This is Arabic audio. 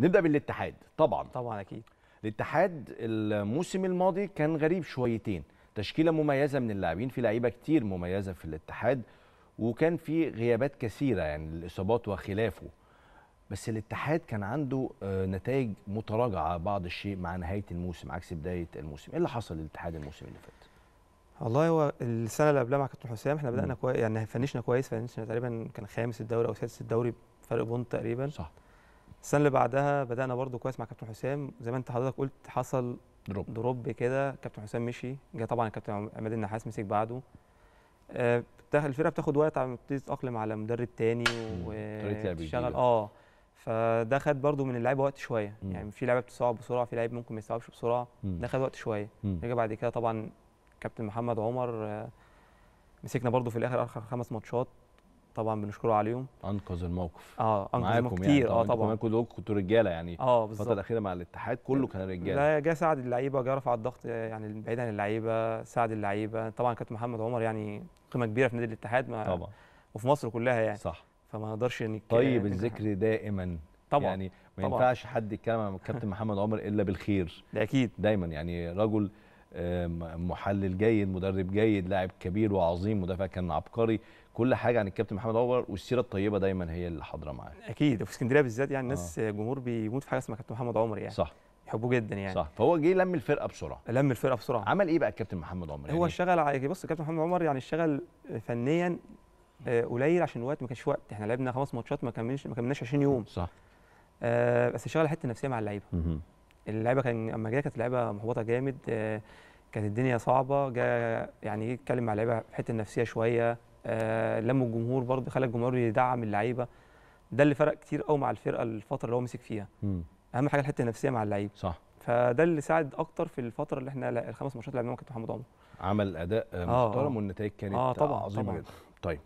نبدا بالاتحاد طبعا طبعا اكيد الاتحاد الموسم الماضي كان غريب شويتين تشكيله مميزه من اللاعبين في لعيبه كتير مميزه في الاتحاد وكان في غيابات كثيره يعني الاصابات وخلافه بس الاتحاد كان عنده آه، نتائج متراجعه بعض الشيء مع نهايه الموسم عكس بدايه الموسم ايه اللي حصل للاتحاد الموسم اللي فات والله هو السنه اللي قبلها مع كابتن حسام احنا بدانا كويس يعني فنشنا كويس فنشنا تقريبا كان خامس الدوري او سادس الدوري فرق بونت تقريبا صح السنه اللي بعدها بدانا برده كويس مع كابتن حسام زي ما انت حضرتك قلت حصل دروب دروب كده كابتن حسام مشي جه طبعا الكابتن عماد النحاس مسك بعده آه الفرقه بتاخد وقت على ما تبتدي تتاقلم على مدرب تاني وتشتغل اه فده خد برده من اللعيبه وقت شويه يعني في لعيبه بتصعب بسرعه في لعيب ممكن ما يستوعبش بسرعه ده خد وقت شويه رجع بعد كده طبعا كابتن محمد عمر آه مسكنا برده في الاخر اخر خمس ماتشات طبعا بنشكره عليهم انقذ الموقف اه انقذ الموقف يعني. كتير يعني. اه طبعا كلكم كنتوا رجاله يعني اه بالظبط الفتره الاخيره مع الاتحاد كله كان رجاله لا جه ساعد اللعيبه جه رفع الضغط يعني بعيد عن اللعيبه ساعد اللعيبه طبعا كابتن محمد عمر يعني قيمه كبيره في نادي الاتحاد ما طبعا وفي مصر كلها يعني صح فما نقدرش نتكلم طيب الذكر دائما طبعا يعني ما ينفعش حد يتكلم عن كابتن محمد عمر الا بالخير ده اكيد دايما يعني رجل محلل جيد مدرب جيد لاعب كبير وعظيم مدافع كان عبقري كل حاجه عن الكابتن محمد عمر والسيره الطيبه دايما هي اللي حاضره معاه اكيد وفي اسكندريه بالذات يعني الناس آه. جمهور بيموت في حاجه اسمها كابتن محمد عمر يعني صح بيحبوه جدا يعني صح فهو جه لم الفرقه بسرعه لم الفرقه بسرعه عمل ايه بقى الكابتن محمد عمر يعني هو اشتغل على إيه؟ بص الكابتن محمد عمر يعني اشتغل فنيا آه، قليل عشان الوقت ما كانش وقت احنا لعبنا خمس ماتشات ما كملناش ما كملناش 20 يوم صح آه بس اشتغل حته نفسيه مع اللعيبه اللعيبه كان اما جه كانت اللعيبه محبطه جامد آه، كانت الدنيا صعبه جا يعني إيه يتكلم مع اللعيبه في الحته النفسيه شويه آه، لم الجمهور برضه خلى الجمهور يدعم اللعيبه ده اللي فرق كتير قوي مع الفرقه الفتره اللي هو مسك فيها م. اهم حاجه الحته النفسيه مع اللعيب صح فده اللي ساعد اكتر في الفتره اللي احنا الخمس ماتشات اللي لعبناهم كابتن محمد عمر عمل اداء آه، محترم آه والنتائج كانت آه طبعًا عظيمه طبعًا. جدا طيب